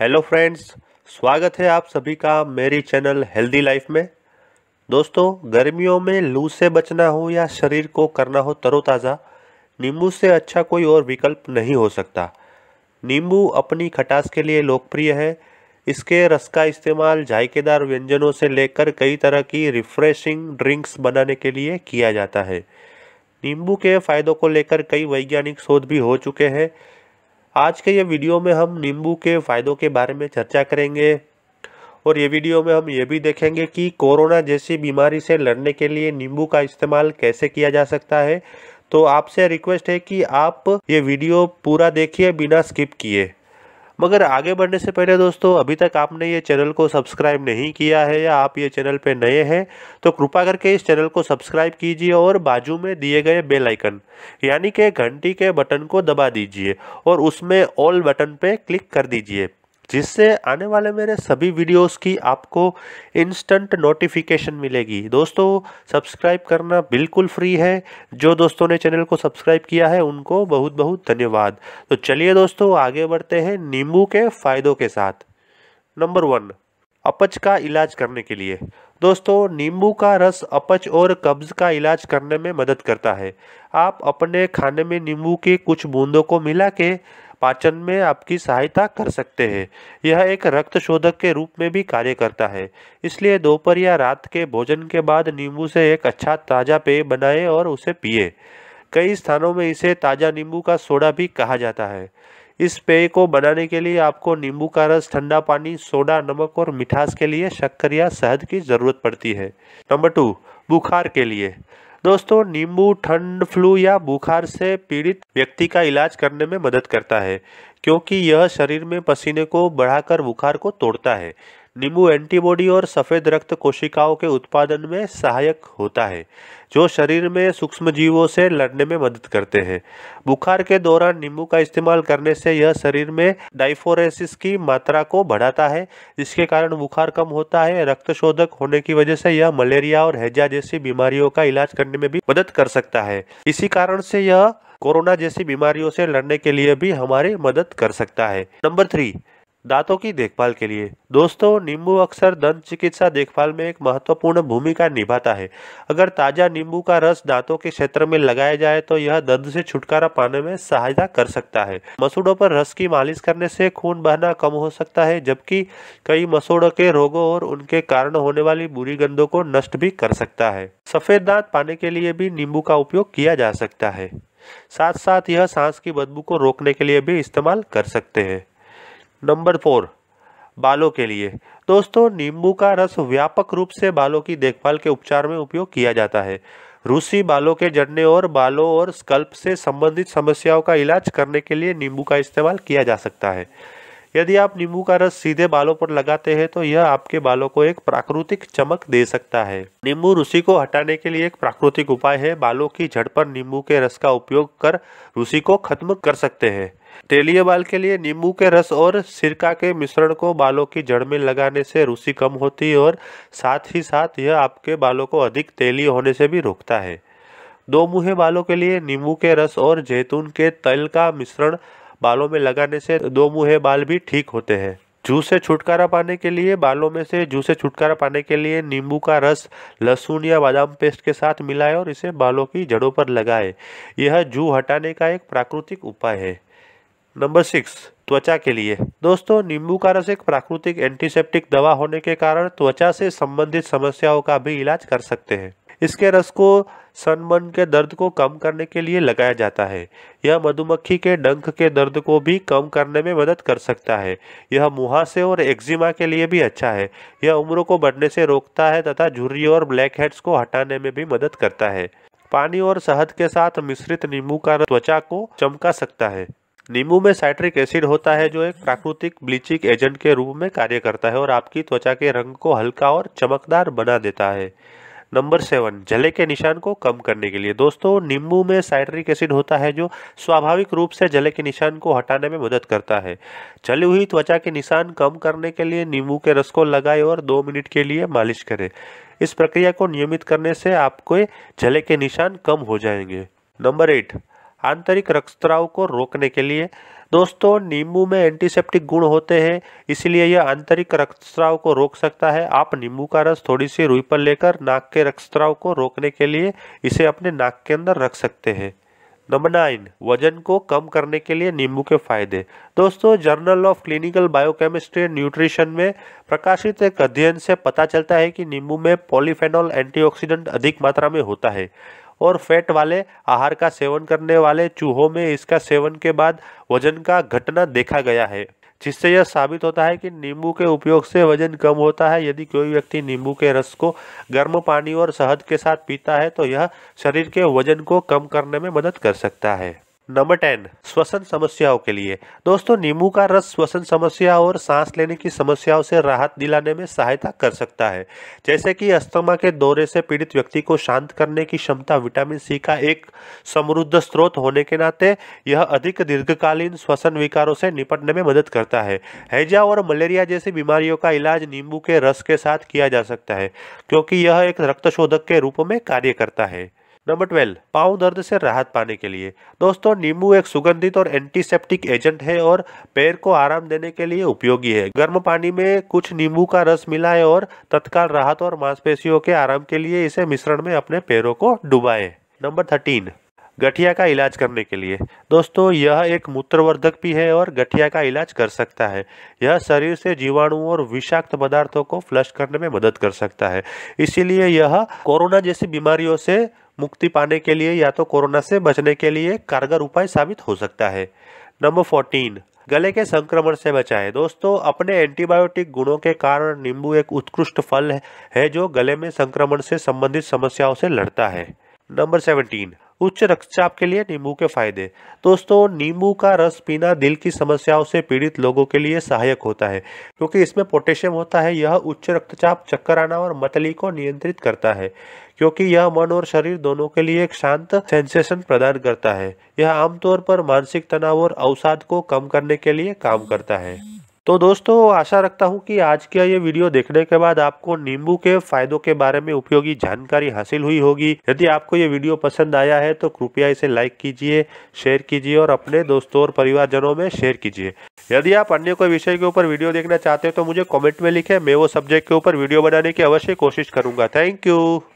hello friends स्वागत है आप सभी का मेरी चैनल हेल्दी लाइफ में दोस्तों गर्मियों में लू से बचना हो या शरीर को करना हो तरोताज़ा नींबू से अच्छा कोई और विकल्प नहीं हो सकता नींबू अपनी खटास के लिए लोकप्रिय है इसके रस का इस्तेमाल जायकेदार व्यंजनों से लेकर कई तरह की रिफ्रेशिंग ड्रिंक्स बनाने के लिए किया जाता है नींबू के फ़ायदों को लेकर कई वैज्ञानिक शोध भी हो चुके हैं आज के ये वीडियो में हम नींबू के फ़ायदों के बारे में चर्चा करेंगे और ये वीडियो में हम ये भी देखेंगे कि कोरोना जैसी बीमारी से लड़ने के लिए नींबू का इस्तेमाल कैसे किया जा सकता है तो आपसे रिक्वेस्ट है कि आप ये वीडियो पूरा देखिए बिना स्किप किए मगर आगे बढ़ने से पहले दोस्तों अभी तक आपने ये चैनल को सब्सक्राइब नहीं किया है या आप ये चैनल पे नए हैं तो कृपा करके इस चैनल को सब्सक्राइब कीजिए और बाजू में दिए गए बेल आइकन यानी कि घंटी के बटन को दबा दीजिए और उसमें ऑल बटन पे क्लिक कर दीजिए जिससे आने वाले मेरे सभी वीडियोस की आपको इंस्टेंट नोटिफिकेशन मिलेगी दोस्तों सब्सक्राइब करना बिल्कुल फ्री है जो दोस्तों ने चैनल को सब्सक्राइब किया है उनको बहुत बहुत धन्यवाद तो चलिए दोस्तों आगे बढ़ते हैं नींबू के फ़ायदों के साथ नंबर वन अपच का इलाज करने के लिए दोस्तों नींबू का रस अपच और कब्ज का इलाज करने में मदद करता है आप अपने खाने में नींबू के कुछ बूंदों को मिला के पाचन में आपकी सहायता कर सकते हैं यह एक रक्त शोधक के रूप में भी कार्य करता है इसलिए दोपहर या रात के भोजन के बाद नींबू से एक अच्छा ताज़ा पेय बनाएं और उसे पिए कई स्थानों में इसे ताज़ा नींबू का सोडा भी कहा जाता है इस पेय को बनाने के लिए आपको नींबू का रस ठंडा पानी सोडा नमक और मिठास के लिए शक्कर या शहद की ज़रूरत पड़ती है नंबर टू बुखार के लिए दोस्तों नींबू ठंड फ्लू या बुखार से पीड़ित व्यक्ति का इलाज करने में मदद करता है क्योंकि यह शरीर में पसीने को बढ़ाकर बुखार को तोड़ता है नींबू एंटीबॉडी और सफ़ेद रक्त कोशिकाओं के उत्पादन में सहायक होता है जो शरीर में सूक्ष्म जीवों से लड़ने में मदद करते हैं बुखार के दौरान नींबू का इस्तेमाल करने से यह शरीर में डाइफोरेसिस की मात्रा को बढ़ाता है जिसके कारण बुखार कम होता है रक्त शोधक होने की वजह से यह मलेरिया और हैजा जैसी बीमारियों का इलाज करने में भी मदद कर सकता है इसी कारण से यह कोरोना जैसी बीमारियों से लड़ने के लिए भी हमारी मदद कर सकता है नंबर थ्री दांतों की देखभाल के लिए दोस्तों नींबू अक्सर दंत चिकित्सा देखभाल में एक महत्वपूर्ण भूमिका निभाता है अगर ताज़ा नींबू का रस दांतों के क्षेत्र में लगाया जाए तो यह दंत से छुटकारा पाने में सहायता कर सकता है मसूड़ों पर रस की मालिश करने से खून बहना कम हो सकता है जबकि कई मसूड़ों के रोगों और उनके कारण होने वाली बुरी गंदों को नष्ट भी कर सकता है सफ़ेद दांत पाने के लिए भी नींबू का उपयोग किया जा सकता है साथ साथ यह सांस की बदबू को रोकने के लिए भी इस्तेमाल कर सकते हैं नंबर फोर बालों के लिए दोस्तों नींबू का रस व्यापक रूप से बालों की देखभाल के उपचार में उपयोग किया जाता है रूसी बालों के जड़ने और बालों और स्कल्प से संबंधित समस्याओं का इलाज करने के लिए नींबू का इस्तेमाल किया जा सकता है यदि आप नींबू का रस सीधे बालों पर लगाते हैं तो यह आपके बालों को एक प्राकृतिक चमक दे सकता है नींबू रुसी को हटाने के लिए एक प्राकृतिक उपाय है बालों की झड़ पर नींबू के रस का उपयोग कर रुसी को खत्म कर सकते हैं तेलीय बाल के लिए नींबू के रस और सिरका के मिश्रण को बालों की जड़ में लगाने से रूसी कम होती है और साथ ही साथ यह आपके बालों को अधिक तेलीय होने से भी रोकता है दो मुहे बालों के लिए नींबू के रस और जैतून के तेल का मिश्रण बालों में लगाने से दो मुहे बाल भी ठीक होते हैं जू से छुटकारा पाने के लिए बालों में से जू से छुटकारा पाने के लिए नींबू का रस लहसुन या बादाम पेस्ट के साथ मिलाएं और इसे बालों की जड़ों पर लगाएं यह जू हटाने का एक प्राकृतिक उपाय है नंबर सिक्स त्वचा के लिए दोस्तों नींबू का रस एक प्राकृतिक एंटीसेप्टिक दवा होने के कारण त्वचा से संबंधित समस्याओं का भी इलाज कर सकते हैं इसके रस को सनमन के दर्द को कम करने के लिए लगाया जाता है यह मधुमक्खी के डंक के दर्द को भी कम करने में मदद कर सकता है यह मुहासे और एक्जिमा के लिए भी अच्छा है यह उम्र को बढ़ने से रोकता है तथा झुर्री और ब्लैक हेड्स को हटाने में भी मदद करता है पानी और शहद के साथ मिश्रित नींबू का त्वचा को चमका सकता है नींबू में साइट्रिक एसिड होता है जो एक प्राकृतिक ब्लीचिंग एजेंट के रूप में कार्य करता है और आपकी त्वचा के रंग को हल्का और चमकदार बना देता है नंबर सेवन जले के निशान को कम करने के लिए दोस्तों नींबू में साइट्रिक एसिड होता है जो स्वाभाविक रूप से जले के निशान को हटाने में मदद करता है जली हुई त्वचा के निशान कम करने के लिए नींबू के रस को लगाए और दो मिनट के लिए मालिश करें इस प्रक्रिया को नियमित करने से आपके जले के निशान कम हो जाएंगे नंबर एट आंतरिक रक्तस्राव को रोकने के लिए दोस्तों नींबू में एंटीसेप्टिक गुण होते हैं इसलिए यह आंतरिक रक्तस्राव को रोक सकता है आप नींबू का रस थोड़ी सी रुई पर लेकर नाक के रक्तस्राव को रोकने के लिए इसे अपने नाक के अंदर रख सकते हैं नंबर नाइन वजन को कम करने के लिए नींबू के फायदे दोस्तों journal of clinical biochemistry and nutrition में प्रकाशित एक अध्ययन से पता चलता है कि नींबू में पॉलीफेनॉल एंटीऑक्सीडेंट अधिक मात्रा में होता है और फैट वाले आहार का सेवन करने वाले चूहों में इसका सेवन के बाद वजन का घटना देखा गया है जिससे यह साबित होता है कि नींबू के उपयोग से वजन कम होता है यदि कोई व्यक्ति नींबू के रस को गर्म पानी और शहद के साथ पीता है तो यह शरीर के वजन को कम करने में मदद कर सकता है नंबर टेन श्वसन समस्याओं के लिए दोस्तों नींबू का रस श्वसन समस्या और सांस लेने की समस्याओं से राहत दिलाने में सहायता कर सकता है जैसे कि अस्थमा के दौरे से पीड़ित व्यक्ति को शांत करने की क्षमता विटामिन सी का एक समृद्ध स्रोत होने के नाते यह अधिक दीर्घकालीन श्वसन विकारों से निपटने में मदद करता है हैजा और मलेरिया जैसी बीमारियों का इलाज नींबू के रस के साथ किया जा सकता है क्योंकि यह एक रक्त शोधक के रूप में कार्य करता है नंबर ट्वेल्व पाँव दर्द से राहत पाने के लिए दोस्तों नींबू एक सुगंधित और एंटीसेप्टिक एजेंट है और पैर को आराम देने के लिए उपयोगी है गर्म पानी में कुछ नींबू का रस मिलाए और तत्काल राहत और मांसपेशियों के आराम के लिए इसे मिश्रण में अपने पैरों को डुबाएं नंबर थर्टीन गठिया का इलाज करने के लिए दोस्तों यह एक मूत्रवर्धक भी है और गठिया का इलाज कर सकता है यह शरीर से जीवाणुओं और विषाक्त पदार्थों को फ्लश करने में मदद कर सकता है इसीलिए यह कोरोना जैसी बीमारियों से मुक्ति पाने के लिए या तो कोरोना से बचने के लिए कारगर उपाय साबित हो सकता है नंबर फोर्टीन गले के संक्रमण से बचाएं दोस्तों अपने एंटीबायोटिक गुणों के कारण नींबू एक उत्कृष्ट फल है जो गले में संक्रमण से संबंधित समस्याओं से लड़ता है नंबर सेवनटीन उच्च रक्तचाप के लिए नींबू के फायदे दोस्तों नींबू का रस पीना दिल की समस्याओं से पीड़ित लोगों के लिए सहायक होता है क्योंकि इसमें पोटेशियम होता है यह उच्च रक्तचाप चक्कर आना और मतली को नियंत्रित करता है क्योंकि यह मन और शरीर दोनों के लिए एक शांत सेंसेशन प्रदान करता है यह आमतौर पर मानसिक तनाव और अवसाद को कम करने के लिए काम करता है तो दोस्तों आशा रखता हूँ कि आज का ये वीडियो देखने के बाद आपको नींबू के फायदों के बारे में उपयोगी जानकारी हासिल हुई होगी यदि आपको ये वीडियो पसंद आया है तो कृपया इसे लाइक कीजिए शेयर कीजिए और अपने दोस्तों और परिवारजनों में शेयर कीजिए यदि आप अन्य कोई विषय के ऊपर वीडियो देखना चाहते हो तो मुझे कॉमेंट में लिखे मैं वो सब्जेक्ट के ऊपर वीडियो बनाने की अवश्य कोशिश करूंगा थैंक यू